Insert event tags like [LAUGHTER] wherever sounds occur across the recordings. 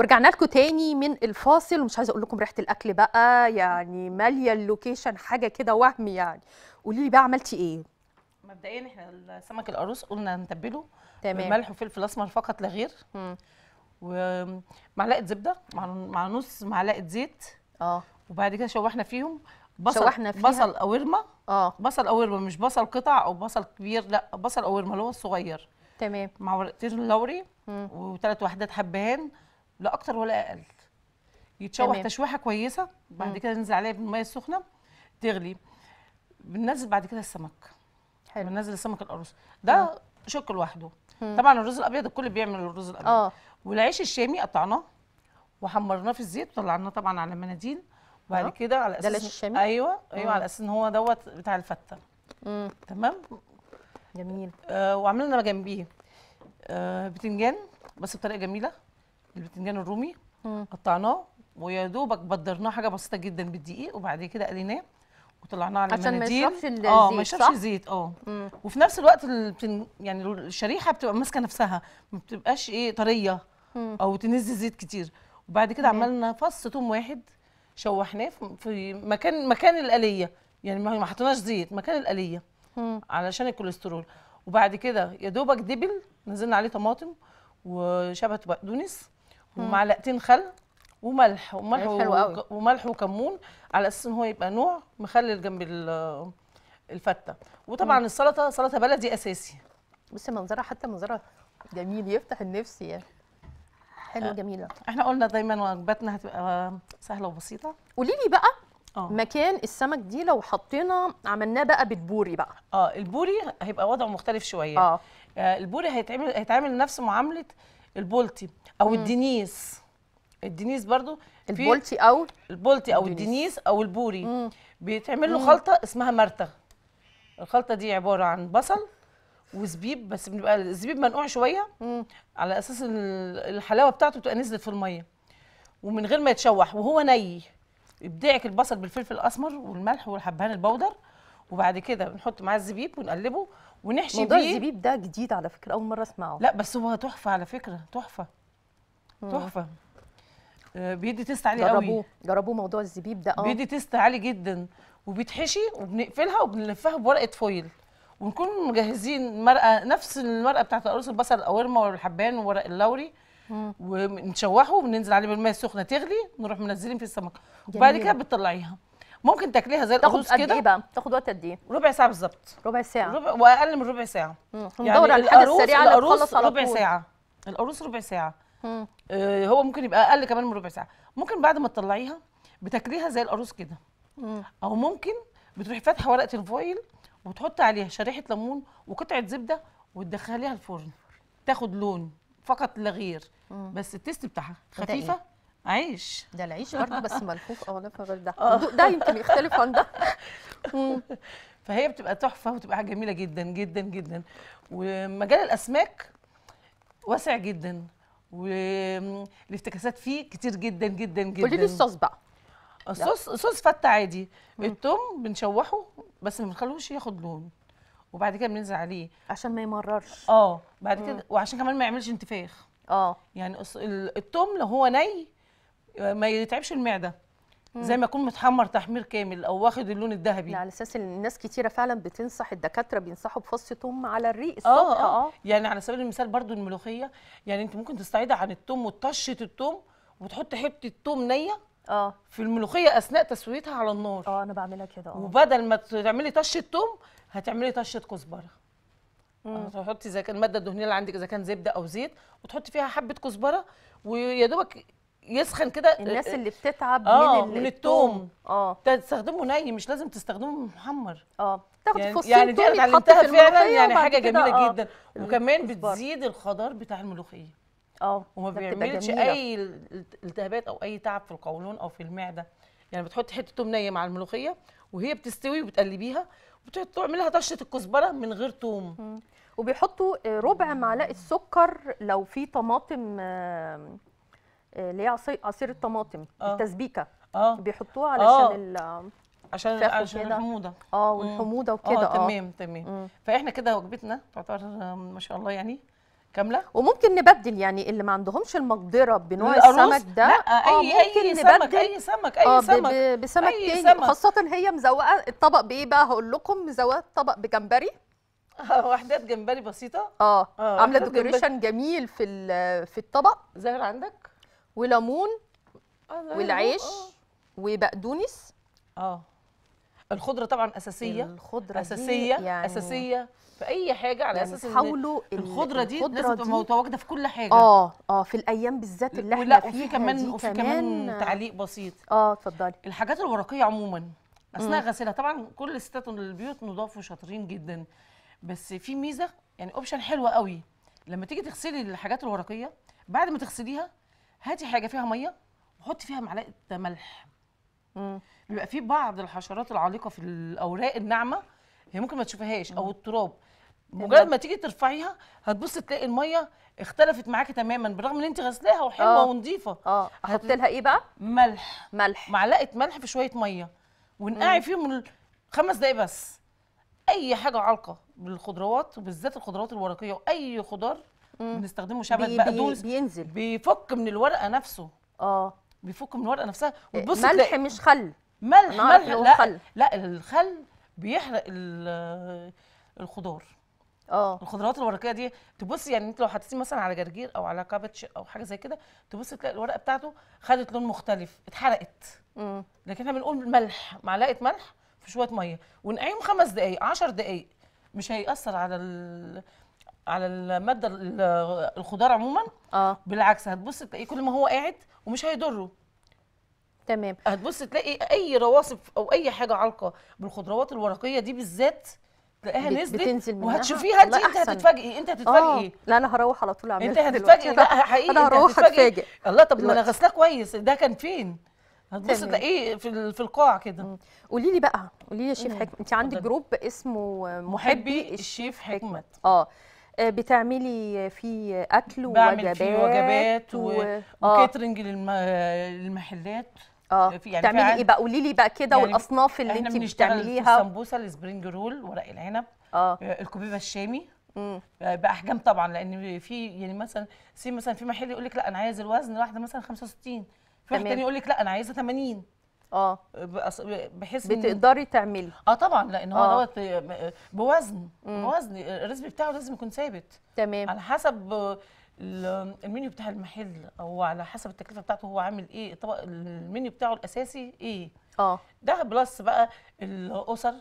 ورجعنا لكم تاني من الفاصل ومش عايزه اقول لكم ريحه الاكل بقى يعني ماليه اللوكيشن حاجه كده وهم يعني قولي لي بقى عملتي ايه مبدئيا احنا السمك القاروص قلنا نتبله تمام ملح وفلفل اسمر فقط لا غير ومعلقه زبده مع نص معلقه زيت اه وبعد كده شوحنا فيهم بصل شوحنا فيها. بصل ورمه اه بصل ورمه مش بصل قطع او بصل كبير لا بصل ورمه اللي هو الصغير تمام مع ورقتين لوري وثلاث وحدات حبهان لا اكتر ولا اقل يتشوح تمام. تشويحه كويسه بعد كده ننزل عليه بالميه السخنه تغلي بننزل بعد كده السمك حلو بننزل السمك القرص ده مم. شق لوحده مم. طبعا الرز الابيض الكل بيعمل الرز الابيض اه والعيش الشامي قطعناه وحمرناه في الزيت وطلعناه طبعا على مناديل وبعد آه. كده على اساس ده العيش الشامي ايوه ايوه مم. على اساس ان هو دوت بتاع الفته مم. تمام جميل آه وعملنا جنبيه آه بتنجان بس بطريقه جميله البتنجان الرومي قطعناه ويا دوبك بدرناه حاجه بسيطه جدا بالدقيق وبعد كده قليناه وطلعناه على عشان ما يشربش الزيت اه ما يشربش زيت اه وفي نفس الوقت البتن... يعني الشريحه بتبقى ماسكه نفسها ما بتبقاش ايه طريه مم. او تنزل زيت كتير وبعد كده عملنا فص توم واحد شوحناه في مكان مكان القليه يعني ما حطيناش زيت مكان القليه علشان الكوليسترول وبعد كده يا دوبك دبل نزلنا عليه طماطم وشبت بقدونس ومعلقتين خل وملح وملح طيب، وملح وكمون على اساس ان هو يبقى نوع مخلل جنب الفته وطبعا السلطه سلطه بلدي اساسي بصي منظرها حتى منظرها جميل يفتح النفس يعني حلوه جميله احنا قلنا دايما وجباتنا هتبقى سهله وبسيطه قولي لي بقى أوه. مكان السمك دي لو حطينا عملناه بقى بالبوري بقى اه البوري هيبقى وضعه مختلف شويه اه, آه، البوري هيتعمل هيتعامل نفس معامله البولتي او الدينيس الدنيس الدنيس برضو البولتي او البولتي او الدنيس, او البوري بيتعمل له خلطه اسمها مرتغ الخلطه دي عباره عن بصل وزبيب بس بنبقى الزبيب منقوع شويه مم. على اساس الحلاوه بتاعته بتبقى نزلت في الميه ومن غير ما يتشوح وهو ني بدعك البصل بالفلفل الاسمر والملح والحبهان البودر وبعد كده بنحط معاه الزبيب ونقلبه ونحشي موضوع بيه الزبيب ده جديد على فكره اول مره اسمعه لا بس هو تحفه على فكره تحفه تحفه آه، بيدي تيست عالي قوي جربوه جربوه موضوع الزبيب ده اه بيدي تيست عالي جدا وبيتحشي وبنقفلها وبنلفها بورقه فويل ونكون مجهزين مرقه نفس المرقه بتاعت قرص البصل القوارمه والحبان وورق اللوري ونشوحه وننزل عليه بالماء السخنه تغلي نروح منزلين في السمك وبعد كده بتطلعيها ممكن تاكليها زي القرص كده تاخد قد ايه بقى تاخد وقت قد ايه ربع ساعه بالظبط ربع ساعه ربع واقل من ربع ساعه مم. يعني ندور على الحاجه السريعه اللي بتخلص على ربع ساعه القرص ربع ساعه آه هو ممكن يبقى اقل كمان من ربع ساعه ممكن بعد ما تطلعيها بتاكليها زي القرص كده او ممكن بتروحي فاتحه ورقه الفويل وتحطي عليها شريحه ليمون وقطعه زبده وتدخليها الفرن تاخد لون فقط لا غير بس التيست بتاعها إيه؟ خفيفه عيش ده العيش برضه بس ملفوف او اه، لفه غير ده [LAUGHS] اه. ده يمكن يختلف عن ده [LAUGHS] فهي بتبقى تحفه وتبقى حاجه جميله جدا جدا جدا ومجال الاسماك واسع جدا والافتكاسات فيه كتير جدا جدا جدا قولي لي الصوص بقى الصوص آه، صوص فته عادي التوم بنشوحه بس ما بنخلوش ياخد لون وبعد كده بننزل عليه عشان ما يمررش اه بعد كده وعشان كمان ما يعملش انتفاخ اه يعني التوم لو هو ني ما يتعبش المعده زي ما يكون متحمر تحمير كامل او واخد اللون الذهبي على اساس ان الناس كتيره فعلا بتنصح الدكاتره بينصحوا بفص ثوم على الريق الصبح آه، آه،, آه, اه يعني على سبيل المثال برضو الملوخيه يعني انت ممكن تستعيدي عن الثوم وتطشط الثوم وتحط حته الثوم نيه اه في الملوخيه اثناء تسويتها على النار اه انا بعملها كده اه وبدل ما تعملي طشه ثوم هتعملي طشه كزبره آه، تحطي اذا كان الماده الدهنيه اللي عندك اذا كان زبده او زيت وتحطي فيها حبه كزبره ويا دوبك يسخن كده الناس آه، اللي بتتعب آه من, من التوم اه تستخدمه ني مش لازم تستخدمه محمر اه تاخد يعني فصين يعني دي اتعلمتها فعلا يعني حاجه جميله آه. جدا وكمان بتزيد الخضار بتاع الملوخيه اه وما بيعملش اي التهابات او اي تعب في القولون او في المعده يعني بتحط حته توم نيه مع الملوخيه وهي بتستوي وبتقلبيها وبتعملها طشه الكزبره من غير توم وبيحطوا آه، ربع معلقه سكر لو في طماطم آه، اللي هي عصير الطماطم آه. التسبيكه آه. بيحطوها علشان آه. عشان عشان الحموضه اه والحموضه آه، وكده اه تمام تمام فاحنا كده وجبتنا تعتبر ما شاء الله يعني كامله وممكن نبدل يعني اللي ما عندهمش المقدره بنوع السمك ده لا آه، اي ممكن أي نبدل سمك اي سمك اي آه سمك بسمك أي تاني سمك. خاصه هي مزوقه الطبق بايه بقى هقول لكم مزوقه الطبق بجمبري وحدات جمبري بسيطه اه, آه. عامله ديكوريشن جميل في في الطبق ظاهر عندك وليمون والعيش وبقدونس اه الخضره طبعا اساسيه الخضره اساسيه يعني اساسيه في اي حاجه على يعني اساس حاولوا الخضره دي الخضرة لازم تبقى متواجده في كل حاجه اه اه في الايام بالذات اللي احنا فيها وفي كمان وفي كمان تعليق بسيط اه اتفضلي الحاجات الورقيه عموما اثناء غسيلها طبعا كل الستات البيوت نضاف وشاطرين جدا بس في ميزه يعني اوبشن حلوه قوي لما تيجي تغسلي الحاجات الورقيه بعد ما تغسليها هاتي حاجه فيها ميه وحطي فيها معلقه ملح امم بيبقى في بعض الحشرات العالقه في الاوراق الناعمه هي ممكن ما تشوفهاش او التراب مجرد ما تيجي ترفعيها هتبصي تلاقي الميه اختلفت معاكي تماما بالرغم ان انت غسلاها وحلوه آه. ونظيفه اه احط لها ايه بقى ملح ملح معلقه ملح في شويه ميه ونقعي فيهم خمس دقايق بس اي حاجه عالقه بالخضروات وبالذات الخضروات الورقيه واي خضار بنستخدمه شبت بي بقدونس بينزل بيفك من الورقه نفسه اه بيفك من الورقه نفسها إيه، وتبص ملح مش خل ملح ملح لا خل. لا الخل بيحرق آه، الخضار اه الخضروات الورقيه دي تبص يعني انت لو حطيتيه مثلا على جرجير او على كابتش او حاجه زي كده تبص تلاقي الورقه بتاعته خدت لون مختلف اتحرقت امم لكن احنا بنقول ملح معلقه ملح في شويه ميه ونقعيهم خمس دقائق 10 دقائق مش هيأثر على ال... على الماده الخضار عموما اه بالعكس هتبص تلاقيه كل ما هو قاعد ومش هيضره تمام هتبص تلاقي اي رواسب او اي حاجه علقه بالخضروات الورقيه دي بالذات تلاقيها نزلت بتنزل منها. وهتشوفيها انت انت هتتفاجئي انت آه. هتتفاجئي آه. لا انا هروح على طول اعملها انت هتتفاجئي لا حقيقي انا هروح اتفاجئ الله طب ما انا غسلاه كويس ده كان فين هتبص تلاقيه في في القاع كده قولي لي بقى قولي لي يا شيف حكمت انت عندك جروب اسمه محبي, محبي الشيف حكمت اه آه، بتعملي فيه اكل ووجبات فيه وجبات و... و... آه. وكاترنج للم... للمحلات اه يعني في يعني بتعملي ايه بقى قولي لي بقى كده يعني والاصناف اللي انت بتعمليها السمبوسه السبرينج رول ورق العنب اه, آه، الكوبيبه الشامي مم. آه، باحجام طبعا لان في يعني مثلا سي مثلا في محل يقول لك لا انا عايز الوزن واحده مثلا 65 في واحد تاني يقول لك لا انا عايزه 80 اه بحيث بتقدري تعملي اه طبعا لان هو آه. دوت بوزن مم. بوزن الرزق بتاعه لازم يكون ثابت تمام على حسب المنيو بتاع المحل او على حسب التكلفه بتاعته هو عامل ايه الطبق المنيو بتاعه الاساسي ايه اه ده بلس بقى الاسر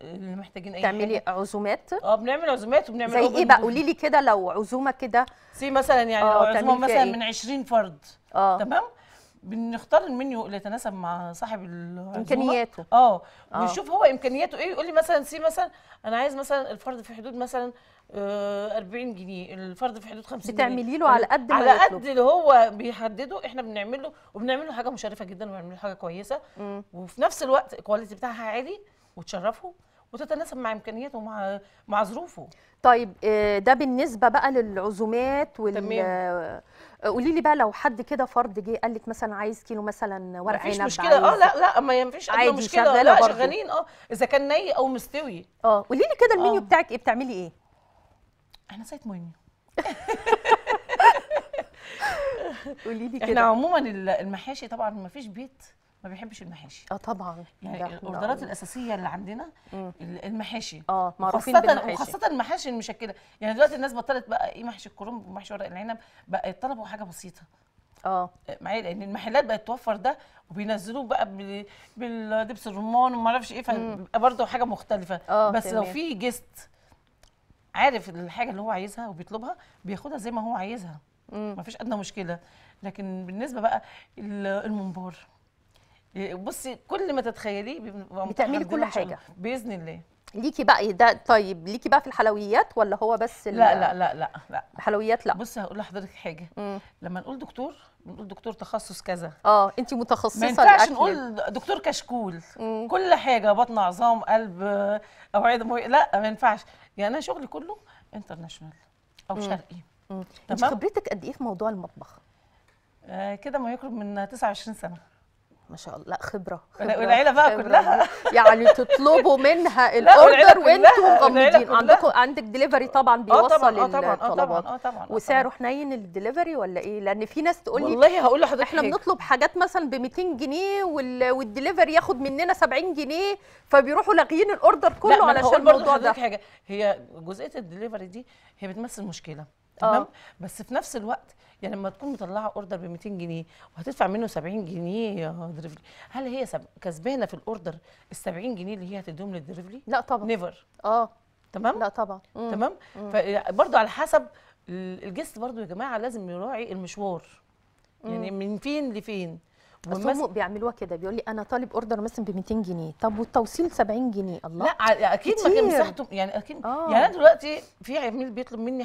اللي محتاجين اي تعملي حاجة. عزومات اه بنعمل عزومات وبنعمل زي ايه بقى قولي لي كده لو عزومه كده سي مثلا يعني آه، لو عزومه مثلا إيه؟ من 20 فرد اه تمام بنختار المنيو اللي يتناسب مع صاحب امكانياته آه. اه بنشوف هو امكانياته ايه يقول لي مثلا سي مثلا انا عايز مثلا الفرد في حدود مثلا 40 آه، جنيه الفرد في حدود 50 جنيه بتعملي له على قد ما على قد اللي هو بيحدده احنا بنعمل له وبنعمل له حاجه مشرفه جدا وبنعمل له حاجه كويسه وفي نفس الوقت الكواليتي بتاعها عالي وتشرفه وتتناسب مع امكانياته ومع مع ظروفه طيب آه، ده بالنسبه بقى للعزومات وال تمام. آه، قولي لي بقى لو حد كده فرد جه قال لك مثلا عايز كيلو مثلا ورق عنب مفيش مشكله اه لا لا ما ينفعش عادي مشكله لا شغالين اه اذا كان ني او مستوي اه قولي لي كده المنيو آه. بتاعك ايه بتعملي ايه انا سايت منيو [LAUGHS] قولي لي كده احنا عموما المحاشي طبعا ما فيش بيت ما بيحبش المحاشي اه طبعا يعني الاوردرات الاساسيه اللي عندنا مم. المحاشي اه معروفين بالمحاشي وخاصه المحاشي المشكله يعني دلوقتي الناس بطلت بقى ايه محشي الكرنب ومحشي ورق العنب بقى يطلبوا حاجه بسيطه آه. اه معايا لان المحلات بقت توفر ده وبينزلوه بقى بالدبس الرمان وما اعرفش ايه فبقى برضه حاجه مختلفه أوه. بس تمام. لو في جست عارف الحاجه اللي هو عايزها وبيطلبها بياخدها زي ما هو عايزها مم. مفيش ادنى مشكله لكن بالنسبه بقى الممبار بصي كل ما تتخيليه بتعملي كل حاجه باذن الله ليكي بقى ده طيب ليكي بقى في الحلويات ولا هو بس لا لا لا لا لا الحلويات لا بصي هقول لحضرتك حاجه مم. لما نقول دكتور بنقول دكتور تخصص كذا اه انت متخصصه ما ينفعش نقول دكتور كشكول مم. كل حاجه بطن عظام قلب اوعيه مو... لا ما ينفعش يعني انا شغلي كله انترناشونال او مم. شرقي مم. انت خبرتك قد ايه في موضوع المطبخ آه كده ما يقرب من 29 سنه ما شاء الله لا خبره, خبرة والعيله بقى خبرة كلها [LAUGHS] يعني تطلبوا منها [LAUGHS] الاوردر وانتوا مغمضين عندكم اه، عندك دليفري طبعا اه، اه، بيوصل آه طبعًا آه الطلبات آه طبعًا وسعره حنين الدليفري ولا ايه لان في ناس تقول لي والله هقول لحضرتك احنا بنطلب حاجات مثلا ب 200 جنيه والدليفري ياخد مننا 70 جنيه فبيروحوا لاغيين الاوردر كله علشان الموضوع ده حاجه هي جزئيه الدليفري دي هي بتمثل مشكله تمام بس في نفس الوقت يعني لما تكون مطلعه اوردر ب 200 جنيه وهتدفع منه 70 جنيه يا دريفلي هل هي كسبانه في الاوردر ال 70 جنيه اللي هي هتديهم للدريفلي لا طبعا نيفر اه تمام لا طبعا مم. تمام فبرضه على حسب الجست برضه يا جماعه لازم يراعي المشوار يعني مم. من فين لفين بس هم بيعملوها كده بيقول لي انا طالب اوردر مثلا ب 200 جنيه طب والتوصيل 70 جنيه الله لا اكيد كتير. ما كان مساحته يعني اكيد آه. يعني انا دلوقتي في عميل بيطلب مني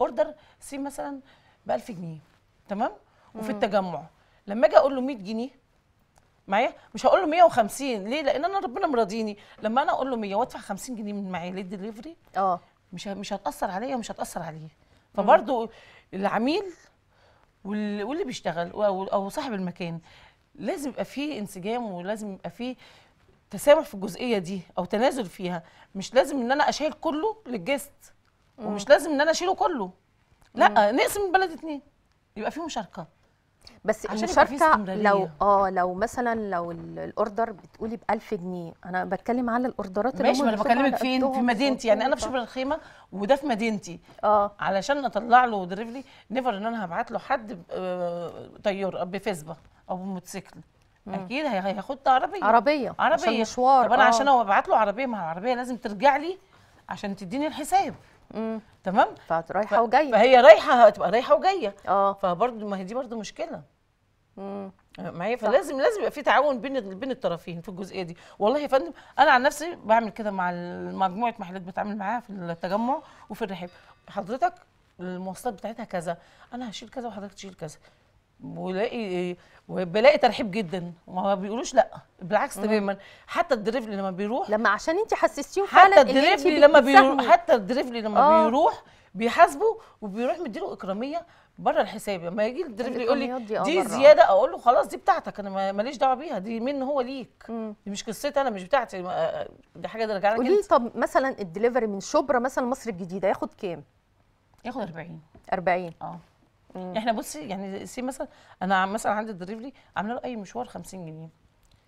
اوردر سي مثلا ب 1000 جنيه تمام وفي التجمع لما اجي اقول له 100 جنيه معايا مش هقول له 150 ليه لان انا ربنا مراضيني لما انا اقول له 100 وادفع 50 جنيه من معايا للدليفري اه مش مش هتاثر عليا ومش هتاثر عليه فبرضه العميل واللي بيشتغل او صاحب المكان لازم يبقى فيه انسجام ولازم يبقى فيه تسامح في الجزئيه دي او تنازل فيها مش لازم ان انا اشيل كله للجست ومش لازم ان انا اشيله كله لا نقسم البلد اتنين يبقى في مشاركه بس المشاركه لو اه لو مثلا لو الاوردر بتقولي ب 1000 جنيه انا بتكلم على الاوردرات ماشي ما انا بكلمك فين في مدينتي يعني انا بشوف الخيمه وده في مدينتي اه علشان اطلع له دريفلي نيفر ان انا هبعت له حد آه، طياره بفيسبا او بموتوسيكل اكيد هياخد عربيه عربيه عربيه عشان مشوار طب انا آه. عشان ابعت له عربيه ما العربيه لازم ترجع لي عشان تديني الحساب تمام فرايحه رايحه وجايه فهي رايحه هتبقى رايحه وجايه اه فبرضه ما هي دي برضه مشكله امم معايا فلازم صح. لازم يبقى في تعاون بين بين الطرفين في الجزئيه دي والله يا فندم انا عن نفسي بعمل كده مع مجموعه محلات بتعامل معاها في التجمع وفي الرحاب حضرتك المواصلات بتاعتها كذا انا هشيل كذا وحضرتك تشيل كذا ولاقي وبلاقي ترحيب جدا وما بيقولوش لا بالعكس تماما حتى الدريفلي لما بيروح لما عشان انت حسستيهم حتى الدريفلي لما بيروح حتى الدريفلي لما آه. بيروح بيحاسبه وبيروح مديله اكراميه بره الحساب لما يجي الدريفلي يقول لي دي, آه، زياده اقول له خلاص دي بتاعتك انا ماليش دعوه بيها دي من هو ليك مم. دي مش قصتي انا مش بتاعتي دي حاجه راجعه لك قولي طب مثلا الدليفري من شبرا مثلا مصر الجديده ياخد كام؟ ياخد 40 40 اه احنا يعني بصي يعني سي مثلا انا مثلا عندي الدريفري لي عامله له اي مشوار 50 جنيه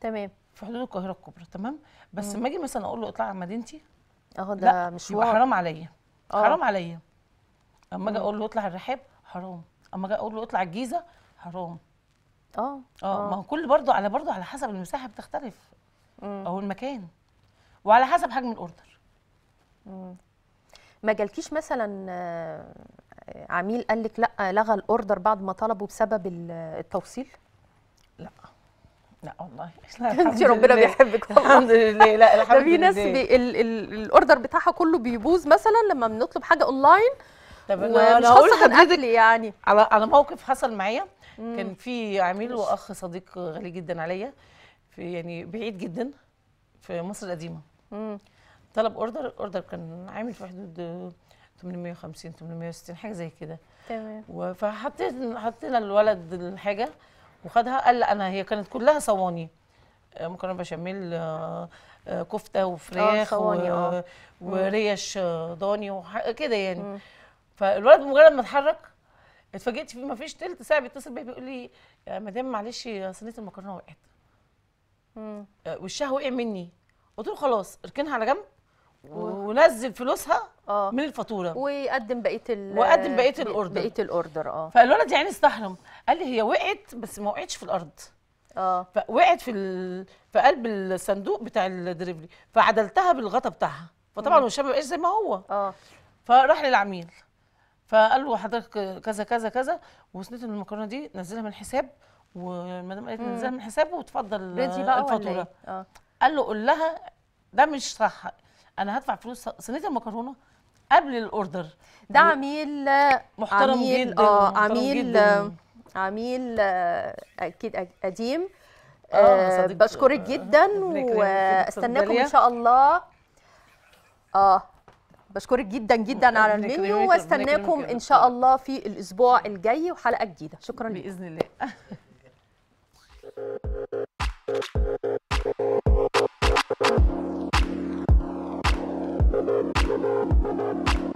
تمام في حدود القاهره الكبرى تمام بس لما اجي مثلا اقول له اطلع على مدينتي اه ده مشوار حرام عليا آه. حرام عليا اما اجي اقول له اطلع الرحاب حرام اما اجي اقول له اطلع الجيزه حرام آه. اه اه ما هو كل برضه على برضه على حسب المساحه بتختلف مم. او المكان وعلى حسب حجم الاوردر ما جالكيش مثلا آه، عميل قال لك لا لغى الاوردر بعد ما طلبه بسبب التوصيل لا لا والله [LAUGHS] [LAUGHS] انت ربنا بيحبك الحمد لله لا [LAUGHS] الحمد لله في ناس الاوردر بتاعها كله بيبوظ مثلا لما بنطلب حاجه اونلاين طب انا مش خاصه الاكل يعني على على موقف حصل معايا كان في عميل واخ صديق غالي جدا عليا في يعني بعيد جدا في مصر القديمه طلب اوردر الاوردر كان عامل في حدود 850 860 حاجه زي كده تمام فحطيت حطينا الولد الحاجه وخدها قال لا انا هي كانت كلها صواني مكرونه بشاميل آه، آه، كفته وفراخ اه، و... وريش ضاني وكده كده يعني مم. فالولد مجرد ما اتحرك اتفاجئت فيه ما فيش تلت ساعه بيتصل بيا بيقول لي يا مدام معلش صينيه المكرونه وقعت وشها وقع مني قلت له خلاص اركنها على جنب ونزل فلوسها آه. من الفاتوره ويقدم بقيه ال وقدم بقيه الاوردر بقيه الاوردر اه فالولد يعني استحرم قال لي هي وقعت بس ما وقعتش في الارض اه فوقعت في ال... في قلب الصندوق بتاع الدريفري فعدلتها بالغطا بتاعها فطبعا هو الشاب ما زي ما هو اه فراح للعميل فقال له حضرتك كذا كذا كذا وصلت المكرونه دي نزلها من الحساب والمدام قالت نزلها من الحساب وتفضل الفاتوره إيه؟ آه. قال له قول لها ده مش صح انا هدفع فلوس صينيه المكرونه قبل الاوردر ده عميل محترم عميل جدا اه عميل جداً. عميل آه، اكيد قديم آه, آه، بشكرك جدا آه، واستناكم ان شاء الله اه بشكرك جدا جدا على المنيو واستناكم ان شاء الله في الاسبوع الجاي وحلقه جديده شكرا باذن الله [LAUGHS] Thank you.